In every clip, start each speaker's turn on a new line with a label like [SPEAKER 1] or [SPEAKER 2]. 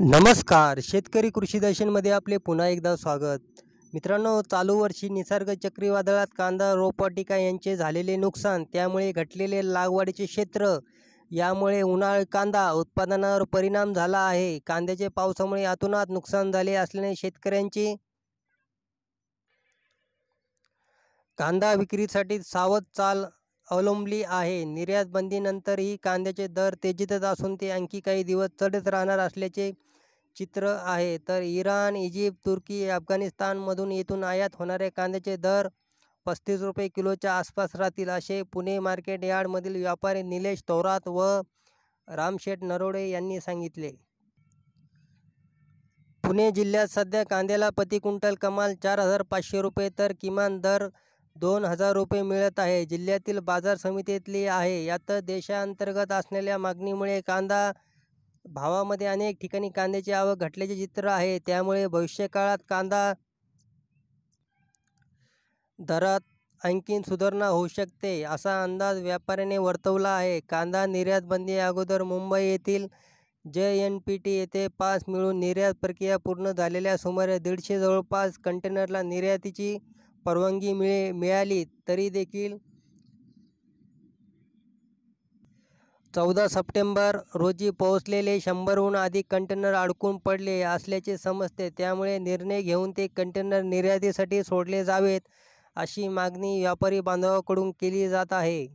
[SPEAKER 1] नमस्कार शेतकरी कृषी दर्शनमध्ये आपले पुन्हा एकदा स्वागत मित्रांनो चालू वर्षी निसर्ग चक्रीवादळात कांदा रोपवाटिका यांचे झालेले नुकसान त्यामुळे घटलेले लागवडीचे क्षेत्र यामुळे उन्हाळ कांदा उत्पादनावर परिणाम झाला आहे कांद्याचे पावसामुळे आतुनात नुकसान झाले असल्याने शेतकऱ्यांची कांदा विक्रीसाठी सावध चाल अवलंबली आहे निर्यात बंदीनंतरही कांद्याचे दर तेजीतच असून ते आणखी काही दिवस चढत राहणार असल्याचे चित्र आहे तर इराण इजिप्त तुर्की अफगाणिस्तानमधून येथून आयात होणारे कांद्याचे दर पस्तीस रुपये किलोच्या आसपास राहतील असे पुणे मार्केट यार्डमधील व्यापारी निलेश थोरात व रामशेठ नरोडे यांनी सांगितले पुणे जिल्ह्यात सध्या कांद्याला प्रति क्विंटल कमाल चार हजार पाचशे रुपये तर किमान दर दोन हजार रुपये मिळत आहे जिल्ह्यातील बाजार समितीतली आहे यात देशांतर्गत असलेल्या मागणीमुळे कांदा भावामध्ये अनेक ठिकाणी कांद्याची आवक घटल्याचे चित्र आहे त्यामुळे भविष्यकाळात कांदा दरात आणखीन सुधारणा होऊ शकते असा अंदाज व्यापाऱ्याने वर्तवला आहे कांदा निर्यात बंदी अगोदर मुंबई येथील जे एन पी टी येथे पास मिळून निर्यात प्रक्रिया पूर्ण झालेल्या सुमारे दीडशे जवळपास कंटेनरला निर्यातीची परवानगी मिळे मिळाली तरी देखील चौदा सप्टेंबर रोजी पोहोचलेले शंभरहून अधिक कंटेनर अडकून पडले असल्याचे समजते त्यामुळे निर्णय घेऊन ते कंटेनर निर्यातीसाठी सोडले जावेत अशी मागणी व्यापारी बांधवाकडून केली जात आहे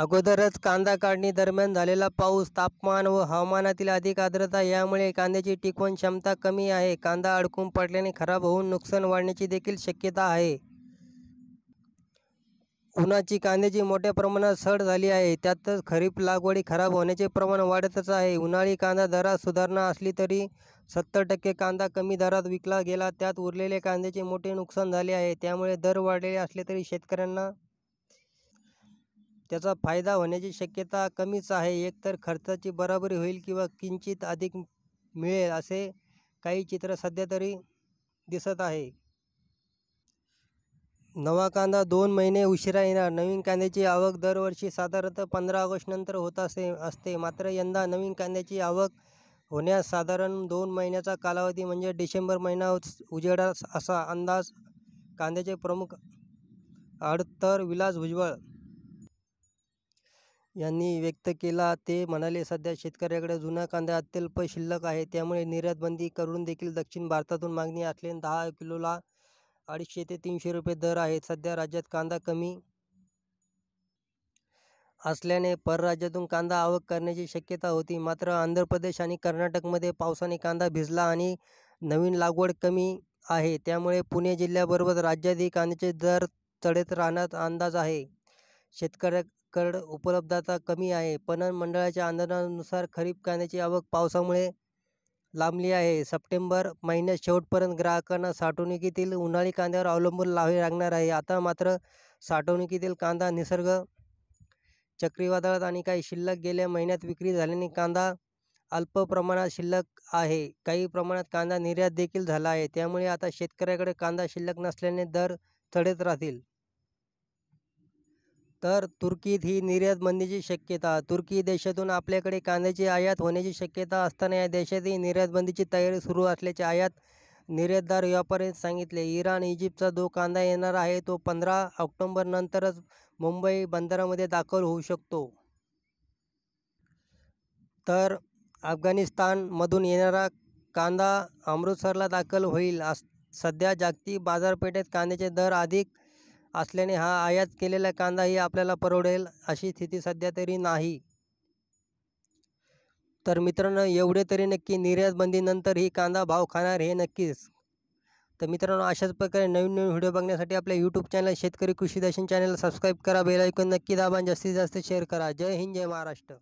[SPEAKER 1] अगोदरच कांदा काढणी दरम्यान झालेला पाऊस तापमान व हवामानातील अधिक आर्द्रता यामुळे कांद्याची टिकवण क्षमता कमी आहे कांदा अडकून पडल्याने खराब होऊन नुकसान वाढण्याची देखील शक्यता आहे उन्हाची कांद्याची मोठ्या प्रमाणात सड झाली आहे त्यातच खरीप लागवडी खराब होण्याचे प्रमाण वाढतच आहे उन्हाळी कांदा दरात सुधारणा असली तरी सत्तर टक्के कांदा कमी दरात विकला गेला त्यात उरलेले कांद्याचे मोठे नुकसान झाले आहे त्यामुळे दर वाढलेले असले तरी शेतकऱ्यांना त्याचा फायदा होण्याची शक्यता कमीच आहे एकतर खर्चाची बराबरी होईल किंवा किंचित अधिक मिळेल असे काही चित्र सध्या तरी दिसत आहे नवा कांदा दोन महिने उशिरा येणार नवीन कांद्याची आवक दरवर्षी साधारणतः पंधरा ऑगस्टनंतर होत असे असते मात्र यंदा नवीन कांद्याची आवक होण्यास साधारण दोन महिन्याचा कालावधी म्हणजे डिसेंबर महिना उजेडा असा अंदाज कांद्याचे प्रमुख आडतर विलास भुजबळ यांनी व्यक्त केला ते म्हणाले सध्या शेतकऱ्याकडे जुन्या कांदा अत्यल्प शिल्लक आहे त्यामुळे निर्यातबंदी करून देखील दक्षिण भारतातून मागणी असल्याने दहा किलोला अडीचशे ते तीनशे रुपये दर आहे सध्या राज्यात कांदा कमी असल्याने परराज्यातून कांदा आवक करण्याची शक्यता होती मात्र आंध्र प्रदेश आणि कर्नाटकमध्ये पावसाने कांदा भिजला आणि नवीन लागवड कमी आहे त्यामुळे पुणे जिल्ह्याबरोबर राज्यातही कांद्याचे दर चढत राहण्यात अंदाज आहे शेतकऱ्या करड उपलब्धता कमी आहे पणन मंडळाच्या अंदाजानुसार खरीप कांद्याची आवक पावसामुळे लांबली आहे सप्टेंबर महिन्यात शेवटपर्यंत ग्राहकांना साठवणुकीतील उन्हाळी कांद्यावर अवलंबून लावे लागणार आहे आता मात्र साठवणुकीतील कांदा निसर्ग चक्रीवादळात आणि काही शिल्लक गेल्या महिन्यात विक्री झाल्याने कांदा अल्प प्रमाणात शिल्लक आहे काही प्रमाणात कांदा निर्यात देखील झाला आहे त्यामुळे आता शेतकऱ्याकडे कांदा शिल्लक नसल्याने दर चढत राहतील तर तुर्कीत ही निर्यातबंदीची शक्यता तुर्की देशातून आपल्याकडे कांद्याची आयात होण्याची शक्यता असताना या देशातही निर्यातबंदीची तयारी सुरू असल्याचे आयात निर्यातदार व्यापाऱ्यांनी सांगितले इराण इजिप्तचा जो कांदा येणार आहे तो पंधरा ऑक्टोंबरनंतरच मुंबई बंदरामध्ये दाखल होऊ शकतो तर अफगाणिस्तानमधून येणारा कांदा अमृतसरला दाखल होईल सध्या जागतिक बाजारपेठेत कांद्याचे दर अधिक असल्याने हा आयात केलेला कांदाही आपल्याला परवडेल अशी स्थिती सध्या तरी नाही तर मित्रांनो एवढे तरी नक्की निर्यात बंदीनंतर ही कांदा भाव खाणार हे नक्कीच तर मित्रांनो अशाच प्रकारे नवीन नवीन व्हिडिओ बघण्यासाठी आपल्या यूट्यूब चॅनल शेतकरी कृषी दर्शन चॅनल सबस्क्राईब करा बेलायकून नक्की दाबा जास्तीत जास्त शेअर करा जय हिंद जय महाराष्ट्र